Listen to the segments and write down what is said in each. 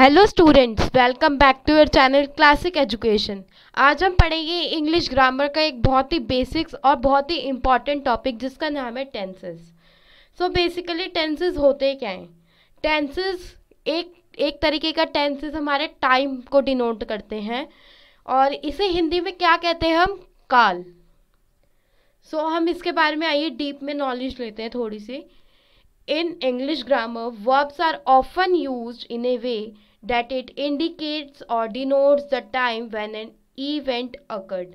Hello students welcome back to your channel classic education आज हम पढ़ेंगे इंग्लिश ग्रामर का एक बहुत ही बेसिक्स और बहुत ही इम्पॉर्टेंट टॉपिक जिसका नाम है टेंसेस सो बेसिकली टेंसेस होते क्या हैं टेंसेस एक एक तरीके का टेंसेस हमारे टाइम को डिनोट करते हैं और इसे हिंदी में क्या कहते हैं हम काल सो so, हम इसके बारे में आइए डीप में नॉलेज लेते हैं थोड़ी सी In English grammar, verbs are often used in a way that it indicates or denotes the time when an event occurred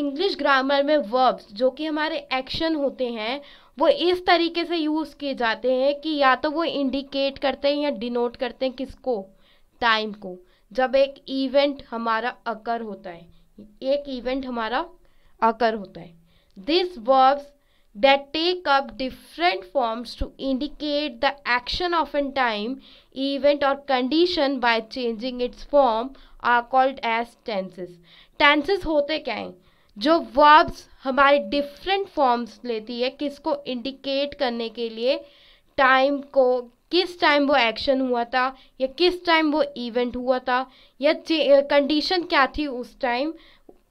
English grammar में वर्ब्स जो कि हमारे एक्शन होते हैं वो इस तरीके से यूज़ किए जाते हैं कि या तो वो इंडिकेट करते हैं या डिनोट करते हैं किसको टाइम को जब एक event हमारा अकर होता है एक event हमारा अकर होता है this verbs that take up different forms to indicate the action of a time, event or condition by changing its form are called as tenses. Tenses hote kya hai जो verbs हमारे different forms लेती है किसको indicate करने के लिए time को किस टाइम वो एक्शन हुआ था या किस टाइम वो इवेंट हुआ था या कंडीशन क्या थी उस टाइम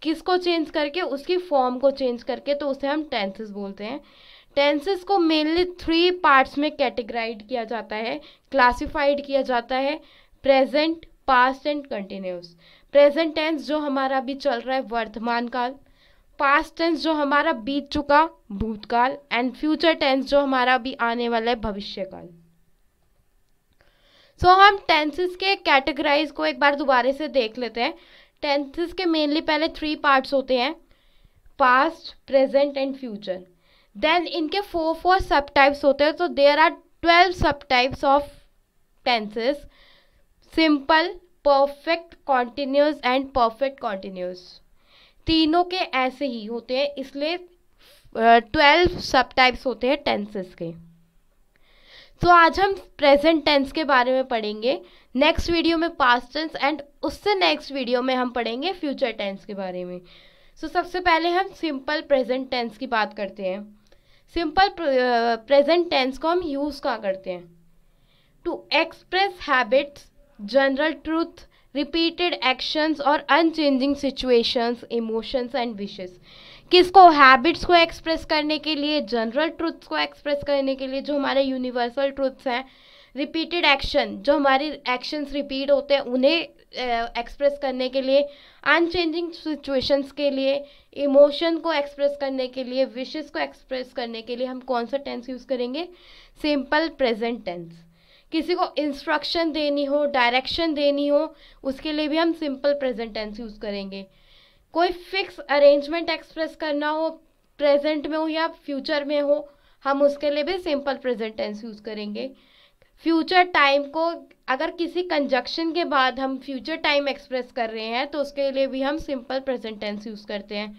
किसको चेंज करके उसकी फॉर्म को चेंज करके तो उसे हम टेंसेस बोलते हैं टेंसेस को मेनली थ्री पार्ट्स में कैटेगराइड किया जाता है क्लासिफाइड किया जाता है present past and continuous present tense जो हमारा अभी चल रहा है वर्तमान काल पास्ट टेंस जो हमारा बीत चुका भूतकाल एंड फ्यूचर टेंस जो हमारा अभी आने वाला है भविष्यकाल सो so, हम टेंसेस के कैटेगराइज को एक बार दोबारे से देख लेते हैं टेंसेस के मेनली पहले थ्री पार्ट्स होते हैं past present and future then इनके फोर फोर सब टाइप्स होते हैं तो there are twelve sub types of tenses simple perfect continuous and perfect continuous तीनों के ऐसे ही होते हैं इसलिए ट्वेल्व सब टाइप्स होते हैं टेंसेस के तो आज हम प्रेजेंट टेंस के बारे में पढ़ेंगे नेक्स्ट वीडियो में पास्ट टेंस एंड उससे नेक्स्ट वीडियो में हम पढ़ेंगे फ्यूचर टेंस के बारे में सो so, सबसे पहले हम सिंपल प्रेजेंट टेंस की बात करते हैं सिंपल प्रेजेंट टेंस को हम यूज़ कहाँ करते हैं to express habits general truth repeated actions और unchanging situations emotions and wishes किसको हैबिट्स को एक्सप्रेस करने के लिए जनरल ट्रूथ्स को एक्सप्रेस करने के लिए जो हमारे यूनिवर्सल ट्रूथ्स हैं रिपीटेड एक्शन जो हमारे एक्शंस रिपीट होते हैं उन्हें एक्सप्रेस करने के लिए अनचेंजिंग सिचुएशंस के लिए इमोशन को एक्सप्रेस करने के लिए विशेस को एक्सप्रेस करने के लिए हम कौन सा टेंस यूज़ करेंगे सिंपल प्रेजेंट टेंस किसी को इंस्ट्रक्शन देनी हो डायरेक्शन देनी हो उसके लिए भी हम सिंपल प्रेजेंट टेंस यूज़ करेंगे कोई फिक्स अरेंजमेंट एक्सप्रेस करना हो प्रेजेंट में हो या फ्यूचर में हो हम उसके लिए भी सिंपल प्रेजेंट टेंस यूज़ करेंगे फ्यूचर टाइम को अगर किसी कंजक्शन के बाद हम फ्यूचर टाइम एक्सप्रेस कर रहे हैं तो उसके लिए भी हम सिंपल प्रेजेंट टेंस यूज़ करते हैं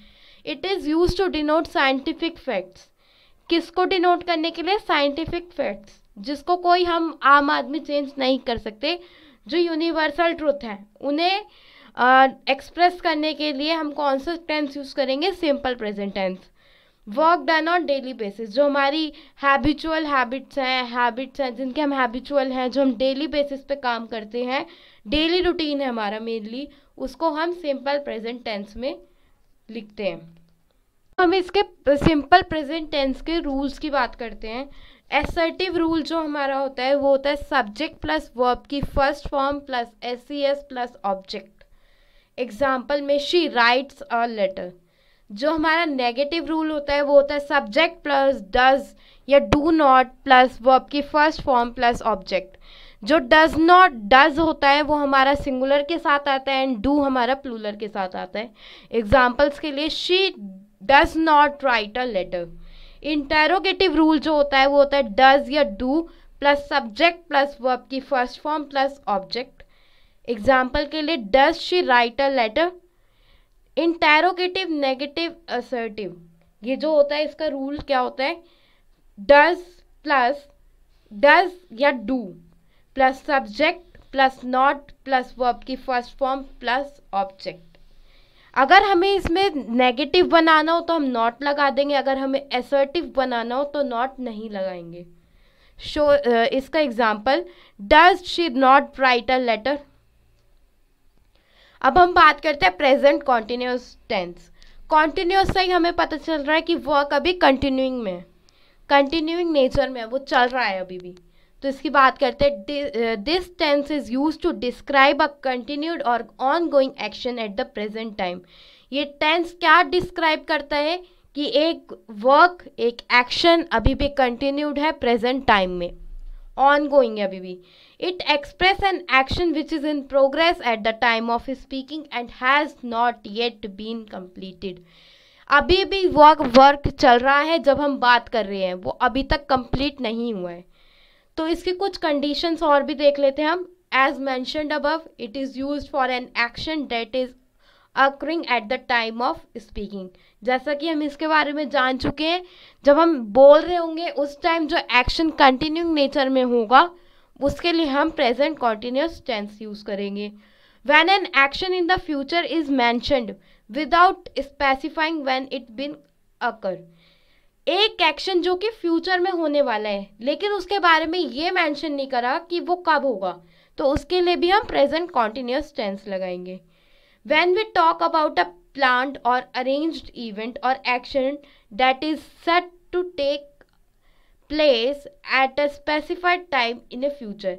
it is use to denote scientific facts किसको डिनोट करने के लिए साइंटिफिक फैक्ट्स जिसको कोई हम आम आदमी चेंज नहीं कर सकते जो यूनिवर्सल ट्रुथ हैं उन्हें एक्सप्रेस करने के लिए हम कौन सा टेंस यूज़ करेंगे simple present tense work done on daily basis जो हमारी हैबिचुअल हैबिट्स हैं हैबिट्स हैं जिनके हम हैबिचुअल हैं जो हम डेली बेसिस पे काम करते हैं डेली रूटीन है हमारा मेनली उसको हम सिंपल प्रेजेंट टेंस में लिखते हैं हम इसके सिंपल प्रेजेंट टेंस के रूल्स की बात करते हैं एसर्टिव रूल जो हमारा होता है वो होता है सब्जेक्ट प्लस वर्ब की first form plus S C S plus object example में शी राइट्स अ लेटर जो हमारा नेगेटिव रूल होता है वो होता है सब्जेक्ट प्लस डज या डू नॉट प्लस वर्ब की फर्स्ट फॉर्म प्लस ऑब्जेक्ट जो डज नॉट डज होता है वो हमारा सिंगुलर के साथ आता है एंड डू हमारा प्लूलर के साथ आता है एग्जाम्पल्स के लिए she does not write a letter interrogative rule जो होता है वो होता है डज या do plus subject plus verb की first form plus object example के लिए does she write a letter interrogative negative assertive ये जो होता है इसका रूल क्या होता है डज प्लस डज या do plus subject plus not plus verb की फर्स्ट फॉर्म प्लस ऑब्जेक्ट अगर हमें इसमें नेगेटिव बनाना हो तो हम नॉट लगा देंगे अगर हमें एसर्टिव बनाना हो तो नॉट नहीं लगाएंगे शो इसका example does she not write a letter अब हम बात करते हैं प्रेजेंट कॉन्टीन्यूस टेंस कॉन्टीन्यूस से ही हमें पता चल रहा है कि वर्क अभी कंटिन्यूइंग में कंटिन्यूइंग नेचर में वो चल रहा है अभी भी तो इसकी बात करते हैं this tense is use to describe a continued और ongoing action at the present time ये टेंस क्या डिस्क्राइब करता है कि एक वर्क एक एक्शन अभी भी कंटिन्यूड है प्रेजेंट टाइम में ऑन गोइंग है अभी भी it express an action which is in progress at the time of speaking and has not yet been completed अभी भी वर्क वर्क चल रहा है जब हम बात कर रहे हैं वो अभी तक कम्प्लीट नहीं हुआ है तो इसके कुछ कंडीशंस और भी देख लेते हैं हम as mentioned above it is used for an action that is occurring at the time of speaking जैसा कि हम इसके बारे में जान चुके हैं जब हम बोल रहे होंगे उस टाइम जो एक्शन कंटिन्यू नेचर में होगा उसके लिए हम प्रेजेंट कॉन्टिन्यूस टेंस यूज़ करेंगे when an action in the future is mentioned without specifying when it been occur एक एक्शन जो कि फ्यूचर में होने वाला है लेकिन उसके बारे में ये मैंशन नहीं करा कि वो कब होगा तो उसके लिए भी हम प्रेजेंट कॉन्टिन्यूस टेंस लगाएंगे when we talk about a planned or arranged event or action that is set to take place at a specified time in a future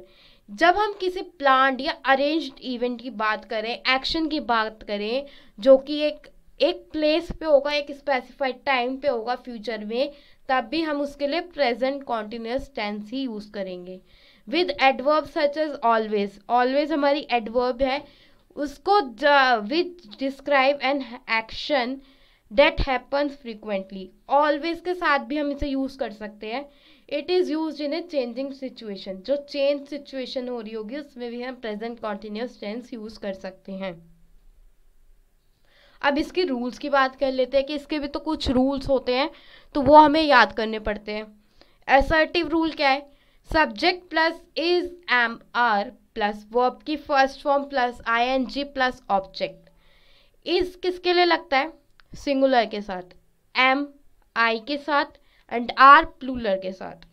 जब हम किसी प्लांट या अरेंज्ड इवेंट की बात करें एक्शन की बात करें जो कि एक एक प्लेस पे होगा एक स्पेसिफाइड टाइम पे होगा फ्यूचर में तब भी हम उसके लिए प्रेजेंट कॉन्टिन्यूस टेंस ही यूज़ करेंगे with adverb such as always always हमारी एडवर्ब है उसको which describe an action that happens frequently always के साथ भी हम इसे यूज़ कर सकते हैं it is used in a changing situation जो चेंज सिचुएशन हो रही होगी उसमें भी हम प्रेजेंट कॉन्टिन्यूस टेंस यूज़ कर सकते हैं अब इसके रूल्स की बात कर लेते हैं कि इसके भी तो कुछ रूल्स होते हैं तो वो हमें याद करने पड़ते हैं एसर्टिव रूल क्या है subject plus is am are plus verb की first form plus I N G plus object is किसके लिए लगता है सिंगुलर के साथ एम आई के साथ एंड आर प्लूलर के साथ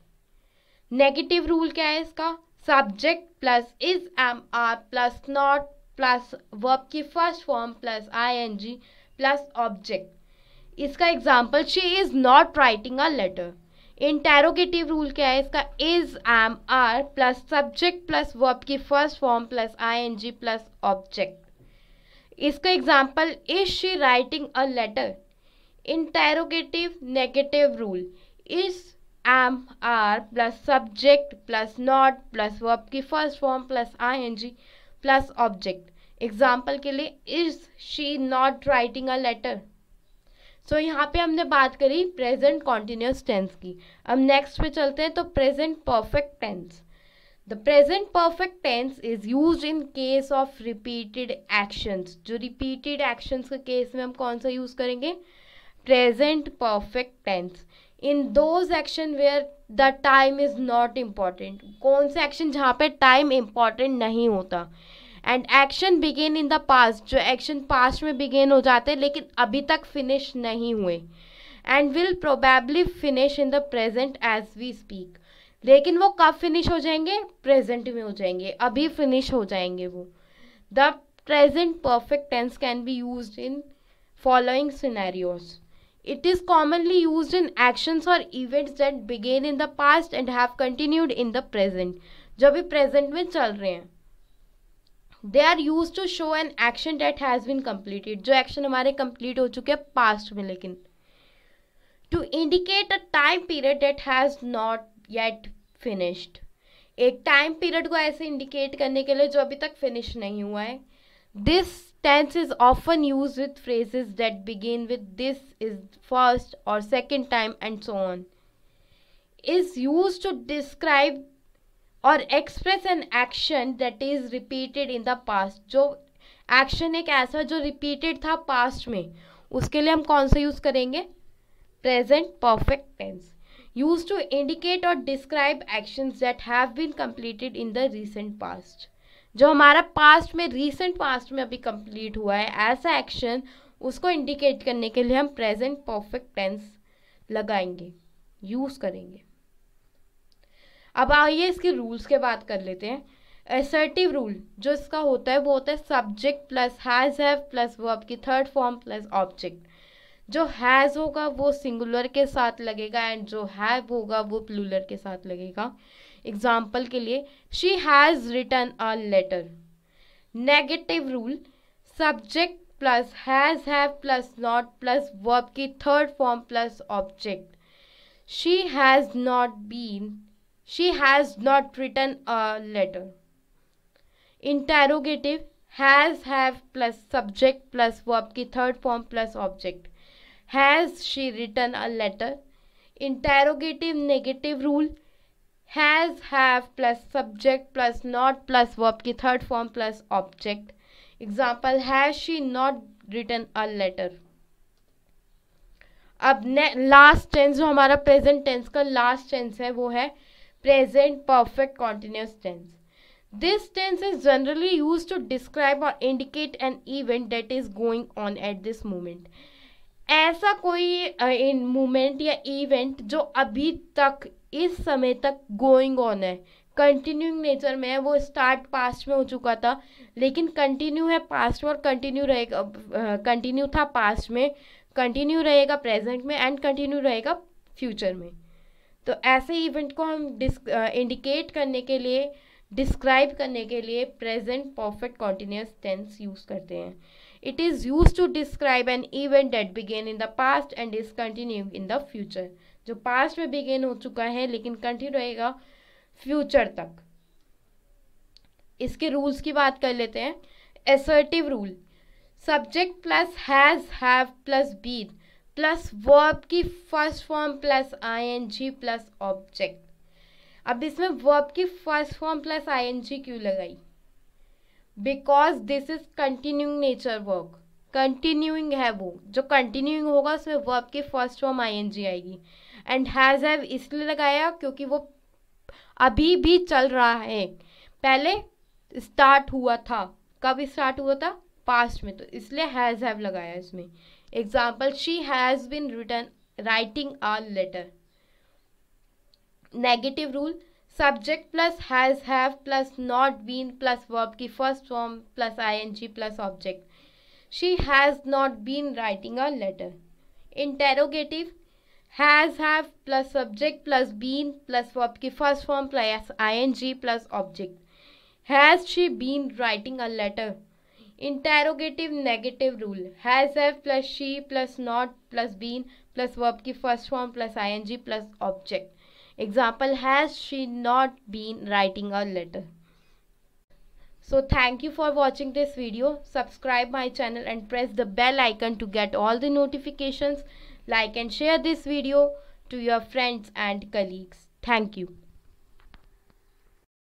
नेगेटिव रूल क्या है इसका subject plus is am are plus not plus verb की first form plus I N G plus object इसका example she is not writing a letter interrogative rule क्या है इसका is am are plus subject plus verb की first form plus I N G plus object इसका example is she writing a letter interrogative negative rule is am are plus subject plus not plus verb की first form plus I N G plus object example के लिए is she not writing a letter so so, यहाँ पे हमने बात करी present continuous tense की अब नेक्स्ट पे चलते हैं तो present perfect tense the present perfect tense is use in case of repeated actions जो रिपीटेड एक्शंस के केस में हम कौन सा यूज़ करेंगे present perfect tense in those action where the time is not important कौन से एक्शन जहाँ पे टाइम इम्पॉर्टेंट नहीं होता and action begin in the past जो एक्शन पास्ट में बिगेन हो जाते हैं लेकिन अभी तक फिनिश नहीं हुए and will probably finish in the present as we speak लेकिन वो कब फिनिश हो जाएंगे प्रेजेंट में हो जाएंगे अभी फिनिश हो जाएंगे वो the present perfect tense can be use in following scenarios it is commonly use in actions और events that begin in the past and have continued in the present जो अभी प्रेजेंट में चल रहे हैं they are use to show an action that has been completed जो action हमारे complete हो चुके हैं पास्ट में लेकिन to indicate a time period that has not yet finished एक टाइम पीरियड को ऐसे इंडिकेट करने के लिए जो अभी तक फिनिश नहीं हुआ है this tense is often use with phrases that begin with this is first और second time and so on is use to describe और express an action that is repeated in the past जो एक्शन एक ऐसा जो repeated था past में उसके लिए हम कौन सा यूज़ करेंगे present perfect tense use to indicate और describe actions that have been completed in the recent past जो हमारा पास्ट में रीसेंट पास्ट में अभी कंप्लीट हुआ है ऐसा एक्शन उसको इंडिकेट करने के लिए हम प्रेजेंट परफेक्ट टेंस लगाएंगे यूज़ करेंगे अब आइए इसके रूल्स के बात कर लेते हैं एसर्टिव रूल जो इसका होता है वो होता है subject plus has have plus verb की थर्ड फॉर्म प्लस ऑब्जेक्ट जो हैज़ होगा वो सिंगुलर के साथ लगेगा एंड जो हैव होगा वो प्लूलर के साथ लगेगा एग्जाम्पल के लिए she has return a letter negative rule subject plus has have plus not plus verb की third form plus object she has not been she has not written a letter interrogative has have plus subject plus verb ki third form plus object has she written a letter interrogative negative rule has have plus subject plus not plus verb ki third form plus object example has she not written a letter अब ने last tense जो हमारा present tense का last tense है वो है present perfect continuous tense this tense is generally use to describe और indicate an event that is going on at this moment ऐसा कोई मोमेंट या इवेंट जो अभी तक इस समय तक गोइंग ऑन है कंटिन्यूइंग नेचर में है वो स्टार्ट पास्ट में हो चुका था लेकिन कंटिन्यू है पास्ट में और कंटिन्यू रहेगा कंटिन्यू था पास्ट में कंटिन्यू रहेगा प्रेजेंट में एंड कंटिन्यू रहेगा फ्यूचर में तो ऐसे इवेंट को हम इंडिकेट uh, करने के लिए डिस्क्राइब करने के लिए present perfect continuous tense use करते हैं it is use to describe an event that begin in the past and is continue in the future जो पास्ट में बिगेन हो चुका है लेकिन कंटिन्यू रहेगा फ्यूचर तक इसके रूल्स की बात कर लेते हैं assertive rule subject plus has have plus been plus verb की first form plus ING plus object अब इसमें वर्ब की फर्स्ट फॉर्म प्लस आईएनजी क्यों लगाई because this is continuing nature work continuing है वो जो कंटिन्यूइंग होगा उसमें वर्ब की फर्स्ट फॉर्म आईएनजी आएगी एंड हैज़ हैव इसलिए लगाया क्योंकि वो अभी भी चल रहा है पहले स्टार्ट हुआ था कब स्टार्ट हुआ था पास्ट में तो इसलिए हैज़ हैव लगाया इसमें Example, she has been written, writing a letter. Negative rule, subject plus has have plus not been plus verb ki first form plus ing plus object. She has not been writing a letter. Interrogative, has have plus subject plus been plus verb ki first form plus ing plus object. Has she been writing a letter? Interrogative negative rule has have plus she plus not plus been plus verb की first form plus ING plus object example has she not been writing a letter So thank you for watching this video. Subscribe my channel and press the bell icon to get all the notifications. Like and share this video to your friends and colleagues. Thank you.